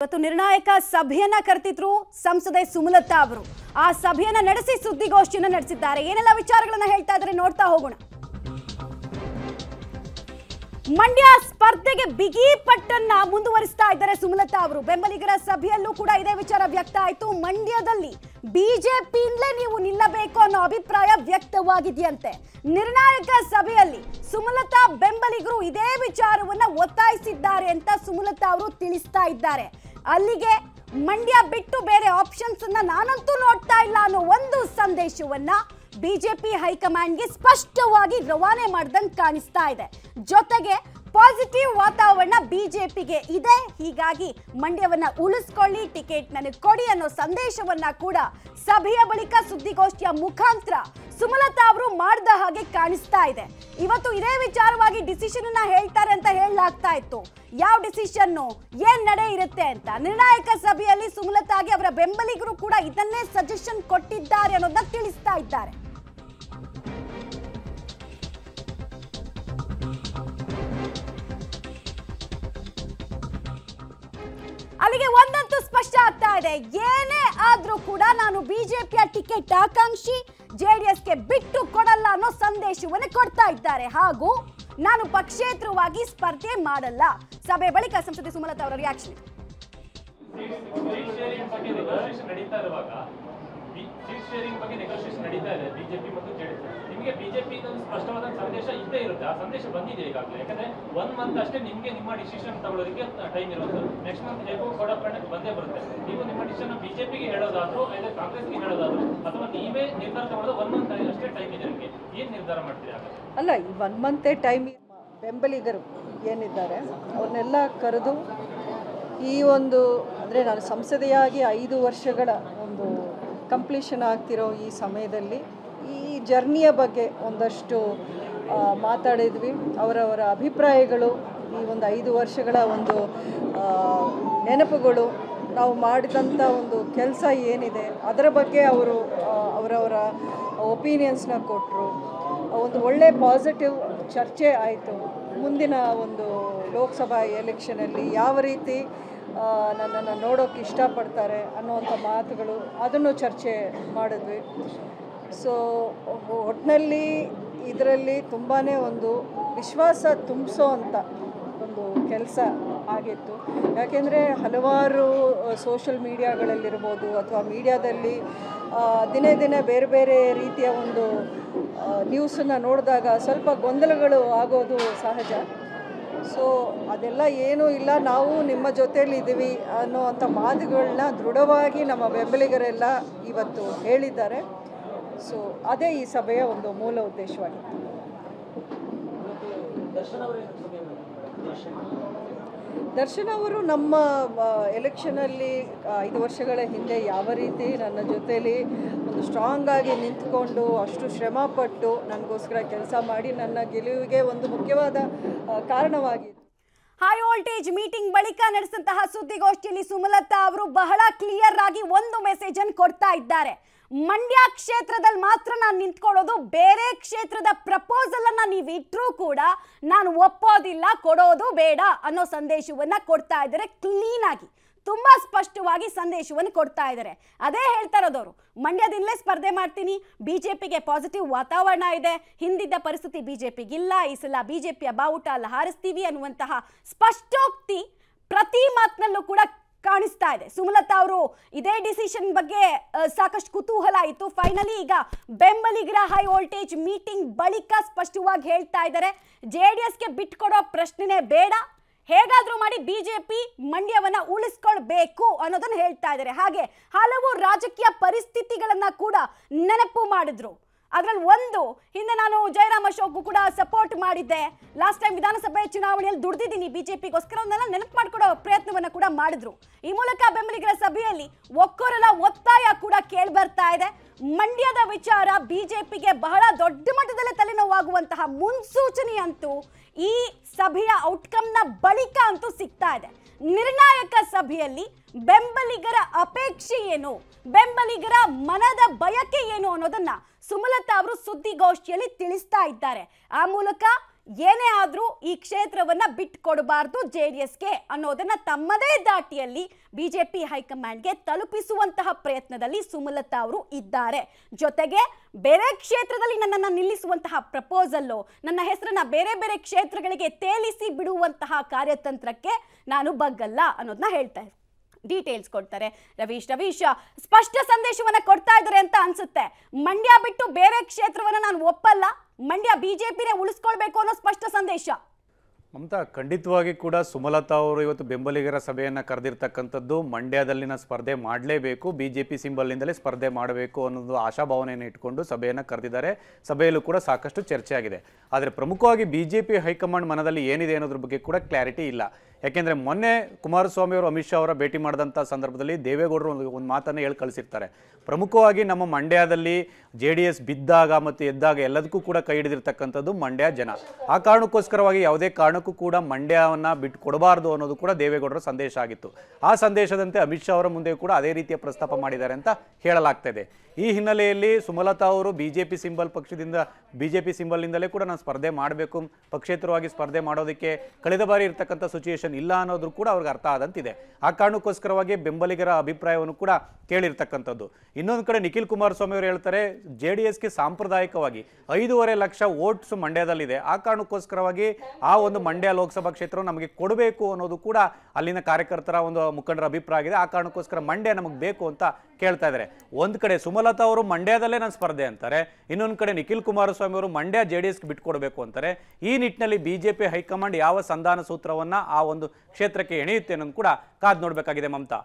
ಇವತ್ತು ನಿರ್ಣಾಯಕ ಸಭೆಯನ್ನ ಕರ್ತಿದ್ರು ಸಂಸದೆ ಸುಮಲತಾ ಅವರು ಆ ಸಭೆಯನ್ನ ನಡೆಸಿ ಸುದ್ದಿಗೋಷ್ಠಿಯನ್ನ ನಡೆಸಿದ್ದಾರೆ ಏನೆಲ್ಲ ವಿಚಾರಗಳನ್ನ ಹೇಳ್ತಾ ಇದ್ರೆ ನೋಡ್ತಾ ಹೋಗೋಣ ಮಂಡ್ಯ ಸ್ಪರ್ಧೆಗೆ ಬಿಗಿ ಪಟ್ಟನ್ನ ಮುಂದುವರಿಸ್ತಾ ಇದ್ದಾರೆ ಸುಮಲತಾ ಅವರು ಬೆಂಬಲಿಗರ ಸಭೆಯಲ್ಲೂ ಕೂಡ ಇದೇ ವಿಚಾರ ವ್ಯಕ್ತ ಆಯ್ತು ಮಂಡ್ಯದಲ್ಲಿ ಬಿಜೆಪಿಯಿಂದಲೇ ನೀವು ನಿಲ್ಲಬೇಕು ಅನ್ನೋ ಅಭಿಪ್ರಾಯ ವ್ಯಕ್ತವಾಗಿದೆಯಂತೆ ನಿರ್ಣಾಯಕ ಸಭೆಯಲ್ಲಿ ಸುಮಲತಾ ಬೆಂಬಲಿಗರು ಇದೇ ವಿಚಾರವನ್ನ ಒತ್ತಾಯಿಸಿದ್ದಾರೆ ಅಂತ ಸುಮಲತಾ ಅವರು ತಿಳಿಸ್ತಾ ಇದ್ದಾರೆ ಅಲ್ಲಿಗೆ ಮಂಡ್ಯ ಬಿಟ್ಟು ಬೇರೆ ಆಪ್ಷನ್ಸ್ ಅನ್ನ ನಾನಂತೂ ನೋಡ್ತಾ ಇಲ್ಲ ಅನ್ನೋ ಒಂದು ಸಂದೇಶವನ್ನ ಬಿಜೆಪಿ ಹೈಕಮಾಂಡ್ಗೆ ಸ್ಪಷ್ಟವಾಗಿ ರವಾನೆ ಮಾಡ್ದಂಗೆ ಕಾಣಿಸ್ತಾ ಇದೆ ಜೊತೆಗೆ ಪಾಸಿಟಿವ್ ವಾತಾವರಣ ಬಿಜೆಪಿಗೆ ಇದೆ ಹೀಗಾಗಿ ಮಂಡ್ಯವನ್ನ ಉಳಿಸ್ಕೊಳ್ಳಿ ಟಿಕೆಟ್ ನನಗೆ ಕೊಡಿ ಅನ್ನೋ ಸಂದೇಶವನ್ನ ಕೂಡ ಸಭೆಯ ಬಳಿಕ ಸುದ್ದಿಗೋಷ್ಠಿಯ ಮುಖಾಂತರ ಸುಮಲತಾ ಅವರು ಮಾಡಿದ ಹಾಗೆ ಕಾಣಿಸ್ತಾ ಇದೆ ಇವತ್ತು ಇದೇ ವಿಚಾರವಾಗಿ ಡಿಸಿಷನ್ ಅನ್ನ ಹೇಳ್ತಾರೆ ಅಂತ ಹೇಳಲಾಗ್ತಾ ಇತ್ತು ಯಾವ ಡಿಸಿಷನ್ ಏನ್ ನಡೆ ಇರುತ್ತೆ ಅಂತ ನಿರ್ಣಾಯಕ ಸಭೆಯಲ್ಲಿ ಸುಮಲತಾಗೆ ಅವರ ಬೆಂಬಲಿಗರು ಕೂಡ ಇದನ್ನೇ ಸಜೆಷನ್ ಕೊಟ್ಟಿದ್ದಾರೆ ಅನ್ನೋದನ್ನ ತಿಳಿಸ್ತಾ ಇದ್ದಾರೆ ಅವರಿಗೆ ಒಂದಂತೂ ಸ್ಪಷ್ಟ ಆಗ್ತಾ ಇದೆ ಏನೇ ಆದ್ರೂ ಕೂಡ ನಾನು ಬಿಜೆಪಿಯ ಟಿಕೆಟ್ ಆಕಾಂಕ್ಷಿ ಜೆಡಿಎಸ್ಗೆ ಬಿಟ್ಟು ಕೊಡಲ್ಲ ಅನ್ನೋ ಸಂದೇಶವನ್ನು ಕೊಡ್ತಾ ಇದ್ದಾರೆ ಹಾಗೂ ನಾನು ಪಕ್ಷೇತರವಾಗಿ ಸ್ಪರ್ಧೆ ಮಾಡಲ್ಲ ಸಭೆ ಬಳಿಕ ಸಂಸದೆ ಸುಮಲತಾ ಅವರ ರಿಯಾಕ್ಷನ್ ಶೇರಿಂಗ್ ಬಗ್ಗೆ ನೆಗೋಷಿಯೇಷನ್ ನಡೀತಾ ಇದೆ ಬಿಜೆಪಿ ಮತ್ತು ಜೆಡಿಎಸ್ ನಿಮಗೆ ಬಿಜೆಪಿ ಇದೊಂದು ಸ್ಪಷ್ಟವಾದ ಸಂದೇಶ ಇದ್ದೇ ಇರುತ್ತೆ ಆ ಸಂದೇಶ ಬಂದಿದೆ ಈಗಾಗಲೇ ಯಾಕಂದ್ರೆ ಒನ್ ಮಂತ್ ಅಷ್ಟೇ ನಿಮಗೆ ನಿಮ್ಮ ಡಿಸಿಷನ್ ತಗೊಳ್ಳೋದಕ್ಕೆ ಟೈಮ್ ಇರೋದು ನೆಕ್ಸ್ಟ್ ಮಂತ್ ಹೇಗೋ ಕೊಡೋ ಬಂದೇ ಬರುತ್ತೆ ನೀವು ನಿಮ್ಮ ಡಿಸಿಷನ್ ಬಿಜೆಪಿಗೆ ಹೇಳೋದಾದ್ರು ಇಲ್ಲ ಕಾಂಗ್ರೆಸ್ಗೆ ಹೇಳೋದಾದ್ರು ಅಥವಾ ನೀವೇ ನಿರ್ಧಾರ ತಗೊಳ್ಳೋದು ಒನ್ ಮಂತ್ ಅಷ್ಟೇ ಟೈಮ್ ಇದೆ ನಿಮಗೆ ಏನು ನಿರ್ಧಾರ ಮಾಡ್ತೀರಾ ಅಲ್ಲ ಈ ಒನ್ ಮಂತ್ ಟೈಮ್ ಬೆಂಬಲಿಗರು ಏನಿದ್ದಾರೆ ಅವ್ರನ್ನೆಲ್ಲ ಕರೆದು ಈ ಒಂದು ಅಂದರೆ ನಾನು ಸಂಸದೆಯಾಗಿ ಐದು ವರ್ಷಗಳ ಕಂಪ್ಲೀಷನ್ ಆಗ್ತಿರೋ ಈ ಸಮಯದಲ್ಲಿ ಈ ಜರ್ನಿಯ ಬಗ್ಗೆ ಒಂದಷ್ಟು ಮಾತಾಡಿದ್ವಿ ಅವರವರ ಅಭಿಪ್ರಾಯಗಳು ಈ ಒಂದು ಐದು ವರ್ಷಗಳ ಒಂದು ನೆನಪುಗಳು ನಾವು ಮಾಡಿದಂಥ ಒಂದು ಕೆಲಸ ಏನಿದೆ ಅದರ ಬಗ್ಗೆ ಅವರು ಅವರವರ ಒಪಿನಿಯನ್ಸ್ನ ಕೊಟ್ಟರು ಒಂದು ಒಳ್ಳೆ ಪಾಸಿಟಿವ್ ಚರ್ಚೆ ಆಯಿತು ಮುಂದಿನ ಒಂದು ಲೋಕಸಭಾ ಎಲೆಕ್ಷನಲ್ಲಿ ಯಾವ ರೀತಿ ನನ್ನನ್ನು ನೋಡೋಕ್ಕೆ ಇಷ್ಟಪಡ್ತಾರೆ ಅನ್ನುವಂಥ ಮಾತುಗಳು ಅದನ್ನು ಚರ್ಚೆ ಮಾಡಿದ್ವಿ ಸೊ ಒಟ್ಟಿನಲ್ಲಿ ಇದರಲ್ಲಿ ತುಂಬಾ ಒಂದು ವಿಶ್ವಾಸ ತುಂಬಿಸೋ ಅಂಥ ಒಂದು ಕೆಲಸ ಆಗಿತ್ತು ಯಾಕೆಂದರೆ ಹಲವಾರು ಸೋಷಲ್ ಮೀಡಿಯಾಗಳಲ್ಲಿರ್ಬೋದು ಅಥವಾ ಮೀಡಿಯಾದಲ್ಲಿ ದಿನೇ ದಿನೇ ಬೇರೆ ಬೇರೆ ರೀತಿಯ ಒಂದು ನ್ಯೂಸನ್ನು ನೋಡಿದಾಗ ಸ್ವಲ್ಪ ಗೊಂದಲಗಳು ಆಗೋದು ಸಹಜ ಸೊ ಅದೆಲ್ಲ ಏನೂ ಇಲ್ಲ ನಾವು ನಿಮ್ಮ ಜೊತೇಲಿದ್ದೀವಿ ಅನ್ನೋ ಅಂಥ ಮಾತುಗಳನ್ನ ದೃಢವಾಗಿ ನಮ್ಮ ಬೆಂಬಲಿಗರೆಲ್ಲ ಇವತ್ತು ಹೇಳಿದ್ದಾರೆ ಸೊ ಅದೇ ಈ ಸಭೆಯ ಒಂದು ಮೂಲ ಉದ್ದೇಶವಾಗಿತ್ತು ದರ್ಶನ್ ಅವರು ನಮ್ಮ ಎಲೆಕ್ಷನಲ್ಲಿ ಐದು ವರ್ಷಗಳ ಹಿಂದೆ ಯಾವ ರೀತಿ ನನ್ನ ಜೊತೇಲಿ ಒಂದು ಸ್ಟ್ರಾಂಗ್ ಆಗಿ ನಿಂತ್ಕೊಂಡು ಅಷ್ಟು ಶ್ರಮಪಟ್ಟು ನನಗೋಸ್ಕರ ಕೆಲಸ ಮಾಡಿ ನನ್ನ ಗೆಲುವಿಗೆ ಒಂದು ಮುಖ್ಯವಾದ ಕಾರಣವಾಗಿತ್ತು ಹೈ ವೋಲ್ಟೇಜ್ ಮೀಟಿಂಗ್ ಬಳಿಕ ನಡೆಸಿದಂತಹ ಸುದ್ದಿಗೋಷ್ಠಿಯಲ್ಲಿ ಸುಮಲತಾ ಅವರು ಬಹಳ ಕ್ಲಿಯರ್ ಆಗಿ ಒಂದು ಮೆಸೇಜ್ ಅನ್ನು ಕೊಡ್ತಾ ಇದ್ದಾರೆ ಮಂಡ್ಯ ಕ್ಷೇತ್ರದಲ್ಲಿ ಮಾತ್ರ ನಾನು ನಿಂತ್ಕೊಳ್ಳೋದು ಬೇರೆ ಕ್ಷೇತ್ರದ ಪ್ರಪೋಸಲ್ ಅನ್ನ ನೀವು ಇಟ್ಟರೂ ಕೂಡ ನಾನು ಒಪ್ಪೋದಿಲ್ಲ ಕೊಡೋದು ಬೇಡ ಅನ್ನೋ ಸಂದೇಶವನ್ನ ಕೊಡ್ತಾ ಇದ್ದಾರೆ ಕ್ಲೀನ್ ಆಗಿ ತುಂಬ ಸ್ಪಷ್ಟವಾಗಿ ಸಂದೇಶವನ್ನು ಕೊಡ್ತಾ ಇದ್ದಾರೆ ಅದೇ ಹೇಳ್ತಾ ಇರೋದವರು ಮಂಡ್ಯದಿಂದಲೇ ಸ್ಪರ್ಧೆ ಮಾಡ್ತೀನಿ ಬಿ ಜೆ ಪಿಗೆ ಪಾಸಿಟಿವ್ ವಾತಾವರಣ ಇದೆ ಹಿಂದಿದ್ದ ಪರಿಸ್ಥಿತಿ ಬಿ ಜೆ ಪಿಗಿಲ್ಲ ಈ ಸಲ ಬಿ ಜೆ ಪಿಯ ಬಾವುಟ ಅಲ್ಲ ಹಾರಿಸ್ತೀವಿ ಅನ್ನುವಂತಹ ಸ್ಪಷ್ಟೋಕ್ತಿ ಪ್ರತಿ ಮಾತಿನಲ್ಲೂ ಕೂಡ ಕಾಣಿಸ್ತಾ ಇದೆ ಸುಮಲತಾ ಅವರು ಇದೇ ಡಿಸಿಷನ್ ಬಗ್ಗೆ ಸಾಕಷ್ಟು ಕುತೂಹಲ ಇತ್ತು ಫೈನಲಿ ಈಗ ಬೆಂಬಲಿಗರ ಹೈ ವೋಲ್ಟೇಜ್ ಮೀಟಿಂಗ್ ಬಳಿಕ ಸ್ಪಷ್ಟವಾಗಿ ಹೇಳ್ತಾ ಇದ್ದಾರೆ ಜೆ ಡಿ ಎಸ್ಗೆ ಬಿಟ್ಕೊಡೋ ಪ್ರಶ್ನೆನೇ ಬೇಡ ಹೇಗಾದರೂ ಮಾಡಿ ಬಿಜೆಪಿ ಮಂಡ್ಯವನ್ನ ಉಳಿಸ್ಕೊಳ್ಬೇಕು ಅನ್ನೋದನ್ನ ಹೇಳ್ತಾ ಇದ್ದಾರೆ ಹಾಗೆ ಹಲವು ರಾಜಕೀಯ ಪರಿಸ್ಥಿತಿಗಳನ್ನ ಕೂಡ ನೆನಪು ಮಾಡಿದ್ರು ಅದ್ರಲ್ಲಿ ಒಂದು ಹಿಂದೆ ನಾನು ಜಯರಾಮ್ ಅಶೋಕ್ ಕೂಡ ಸಪೋರ್ಟ್ ಮಾಡಿದ್ದೆ ಲಾಸ್ಟ್ ಟೈಮ್ ವಿಧಾನಸಭೆ ಚುನಾವಣೆಯಲ್ಲಿ ದುಡ್ದಿದ್ದೀನಿ ಬಿಜೆಪಿಗೋಸ್ಕರ ಒಂದೆಲ್ಲ ನೆನಪು ಮಾಡ್ಕೊಡೋ ಪ್ರಯತ್ನವನ್ನು ಕೂಡ ಮಾಡಿದ್ರು ಈ ಮೂಲಕ ಬೆಂಬಲಿಗರ ಸಭೆಯಲ್ಲಿ ಒಕ್ಕೊರಲ ಒತ್ತಾಯ ಕೂಡ ಕೇಳಿ ಬರ್ತಾ ಇದೆ ಮಂಡ್ಯದ ವಿಚಾರ ಬಿಜೆಪಿಗೆ ಬಹಳ ದೊಡ್ಡ ಮಟ್ಟದಲ್ಲಿ ತಲೆನೋವಾಗುವಂತಹ ಮುನ್ಸೂಚನೆ ಅಂತೂ ಈ ಸಭೆಯ ಔಟ್ಕಮ್ನ ಬಳಿಕ ಅಂತೂ ಸಿಗ್ತಾ ಇದೆ ನಿರ್ಣಾಯಕ ಸಭೆಯಲ್ಲಿ ಬೆಂಬಲಿಗರ ಅಪೇಕ್ಷೆ ಏನು ಬೆಂಬಲಿಗರ ಮನದ ಬಯಕೆ ಏನು ಅನ್ನೋದನ್ನ ಸುಮಲತಾ ಅವರು ಸುದ್ದಿಗೋಷ್ಠಿಯಲ್ಲಿ ತಿಳಿಸ್ತಾ ಇದ್ದಾರೆ ಆ ಮೂಲಕ ಏನೇ ಆದರೂ ಈ ಕ್ಷೇತ್ರವನ್ನ ಕೊಡಬಾರ್ದು ಜೆ ಡಿ ಎಸ್ಗೆ ಅನ್ನೋದನ್ನ ತಮ್ಮದೇ ದಾಟಿಯಲ್ಲಿ ಬಿಜೆಪಿ ಹೈಕಮಾಂಡ್ಗೆ ತಲುಪಿಸುವಂತಹ ಪ್ರಯತ್ನದಲ್ಲಿ ಸುಮಲತಾ ಅವರು ಇದ್ದಾರೆ ಜೊತೆಗೆ ಬೇರೆ ಕ್ಷೇತ್ರದಲ್ಲಿ ನನ್ನನ್ನು ನಿಲ್ಲಿಸುವಂತಹ ಪ್ರಪೋಸಲ್ಲು ನನ್ನ ಹೆಸರನ್ನ ಬೇರೆ ಬೇರೆ ಕ್ಷೇತ್ರಗಳಿಗೆ ತೇಲಿಸಿ ಬಿಡುವಂತಹ ಕಾರ್ಯತಂತ್ರಕ್ಕೆ ನಾನು ಬಗ್ಗಲ್ಲ ಅನ್ನೋದನ್ನ ಹೇಳ್ತಾ ಡೀಟೇಲ್ಸ್ ಕೊಡ್ತಾರೆ ರವೀಶ್ ರವೀಶ್ ಸ್ಪಷ್ಟ ಸಂದೇಶವನ್ನ ಕೊಡ್ತಾ ಇದ್ದಾರೆ ಅಂತ ಅನ್ಸುತ್ತೆ ಮಂಡ್ಯ ಬಿಟ್ಟು ಬೇರೆ ಕ್ಷೇತ್ರವನ್ನ ನಾನು ಒಪ್ಪಲ್ಲ ಮಂಡ್ಯ ಬಿಜೆಪಿನೇ ಉಳಿಸ್ಕೊಳ್ಬೇಕು ಅನ್ನೋ ಸ್ಪಷ್ಟ ಸಂದೇಶ ಮಮತಾ ಖಂಡಿತವಾಗಿ ಕೂಡ ಸುಮಲತಾ ಅವರು ಇವತ್ತು ಬೆಂಬಲಿಗರ ಸಭೆಯನ್ನು ಕರೆದಿರ್ತಕ್ಕಂಥದ್ದು ಮಂಡ್ಯದಲ್ಲಿನ ಸ್ಪರ್ಧೆ ಮಾಡಲೇಬೇಕು ಬಿ ಜೆ ಪಿ ಸಿಂಬಲ್ನಿಂದಲೇ ಸ್ಪರ್ಧೆ ಮಾಡಬೇಕು ಅನ್ನೋದು ಆಶಾಭಾವನೆಯನ್ನು ಇಟ್ಕೊಂಡು ಸಭೆಯನ್ನು ಕರೆದಿದ್ದಾರೆ ಸಭೆಯಲ್ಲೂ ಕೂಡ ಸಾಕಷ್ಟು ಚರ್ಚೆ ಆಗಿದೆ ಆದರೆ ಪ್ರಮುಖವಾಗಿ ಬಿ ಜೆ ಪಿ ಹೈಕಮಾಂಡ್ ಮನದಲ್ಲಿ ಏನಿದೆ ಅನ್ನೋದ್ರ ಬಗ್ಗೆ ಕೂಡ ಕ್ಲಾರಿಟಿ ಇಲ್ಲ ಯಾಕೆಂದರೆ ಮೊನ್ನೆ ಕುಮಾರಸ್ವಾಮಿ ಅವರು ಅಮಿತ್ ಶಾ ಅವರ ಭೇಟಿ ಮಾಡಿದಂಥ ಸಂದರ್ಭದಲ್ಲಿ ದೇವೇಗೌಡರು ಒಂದು ಒಂದು ಮಾತನ್ನು ಹೇಳಿ ಕಳಿಸಿರ್ತಾರೆ ಪ್ರಮುಖವಾಗಿ ನಮ್ಮ ಮಂಡ್ಯದಲ್ಲಿ ಜೆ ಡಿ ಎಸ್ ಬಿದ್ದಾಗ ಮತ್ತು ಎದ್ದಾಗ ಎಲ್ಲದಕ್ಕೂ ಕೂಡ ಕೈ ಹಿಡಿದಿರ್ತಕ್ಕಂಥದ್ದು ಮಂಡ್ಯ ಜನ ಆ ಕಾರಣಕ್ಕೋಸ್ಕರವಾಗಿ ಯಾವುದೇ ಕಾರಣಕ್ಕೂ ಕೂಡ ಮಂಡ್ಯವನ್ನು ಬಿಟ್ಟು ಕೊಡಬಾರ್ದು ಅನ್ನೋದು ಕೂಡ ದೇವೇಗೌಡರ ಸಂದೇಶ ಆಗಿತ್ತು ಆ ಸಂದೇಶದಂತೆ ಅಮಿತ್ ಶಾ ಅವರ ಮುಂದೆ ಕೂಡ ಅದೇ ರೀತಿಯ ಪ್ರಸ್ತಾಪ ಮಾಡಿದ್ದಾರೆ ಅಂತ ಹೇಳಲಾಗ್ತದೆ ಈ ಹಿನ್ನೆಲೆಯಲ್ಲಿ ಸುಮಲತಾ ಅವರು ಬಿ ಜೆ ಪಿ ಸಿಂಬಲ್ ಪಕ್ಷದಿಂದ ಬಿ ಜೆ ಪಿ ಸಿಂಬಲ್ನಿಂದಲೇ ಕೂಡ ನಾನು ಸ್ಪರ್ಧೆ ಮಾಡಬೇಕು ಪಕ್ಷೇತರವಾಗಿ ಸ್ಪರ್ಧೆ ಮಾಡೋದಕ್ಕೆ ಕಳೆದ ಬಾರಿ ಇರ್ತಕ್ಕಂಥ ಸಿಚುಯೇಷನ್ ಇಲ್ಲ ಅನ್ನೋದು ಕೂಡ ಅವ್ರಿಗೆ ಅರ್ಥ ಆದಂತಿದೆ ಆ ಕಾರಣಕ್ಕೋಸ್ಕರವಾಗಿ ಬೆಂಬಲಿಗರ ಅಭಿಪ್ರಾಯವನ್ನು ಕೂಡ ಕೇಳಿರ್ತಕ್ಕಂಥದ್ದು ಇನ್ನೊಂದು ಕಡೆ ನಿಖಿಲ್ ಕುಮಾರಸ್ವಾಮಿ ಅವರು ಹೇಳ್ತಾರೆ ಜೆ ಡಿ ಎಸ್ಗೆ ಸಾಂಪ್ರದಾಯಿಕವಾಗಿ ಐದೂವರೆ ಲಕ್ಷ ವೋಟ್ಸ್ ಮಂಡ್ಯದಲ್ಲಿದೆ ಆ ಕಾರಣಕ್ಕೋಸ್ಕರವಾಗಿ ಆ ಒಂದು ಮಂಡ್ಯ ಲೋಕಸಭಾ ಕ್ಷೇತ್ರ ನಮಗೆ ಕೊಡಬೇಕು ಅನ್ನೋದು ಕೂಡ ಅಲ್ಲಿನ ಕಾರ್ಯಕರ್ತರ ಒಂದು ಮುಖಂಡರ ಅಭಿಪ್ರಾಯ ಆಗಿದೆ ಆ ಕಾರಣಕ್ಕೋಸ್ಕರ ಮಂಡ್ಯ ನಮಗೆ ಬೇಕು ಅಂತ ಕೇಳ್ತಾ ಇದ್ದಾರೆ ಒಂದು ಕಡೆ ಸುಮಲತಾ ಅವರು ಮಂಡ್ಯದಲ್ಲೇ ನಾನು ಸ್ಪರ್ಧೆ ಅಂತಾರೆ ಇನ್ನೊಂದು ಕಡೆ ನಿಖಿಲ್ ಕುಮಾರಸ್ವಾಮಿ ಅವರು ಮಂಡ್ಯ ಜೆ ಡಿ ಎಸ್ಗೆ ಬಿಟ್ಕೊಡ್ಬೇಕು ಅಂತಾರೆ ಈ ನಿಟ್ಟಿನಲ್ಲಿ ಬಿಜೆಪಿ ಹೈಕಮಾಂಡ್ ಯಾವ ಸಂಧಾನ ಸೂತ್ರವನ್ನು ಆ ಒಂದು ಕ್ಷೇತ್ರಕ್ಕೆ ಎಣೆಯುತ್ತೆ ಅನ್ನೋದು ಕೂಡ ಕಾದ್ ನೋಡಬೇಕಾಗಿದೆ ಮಮತಾ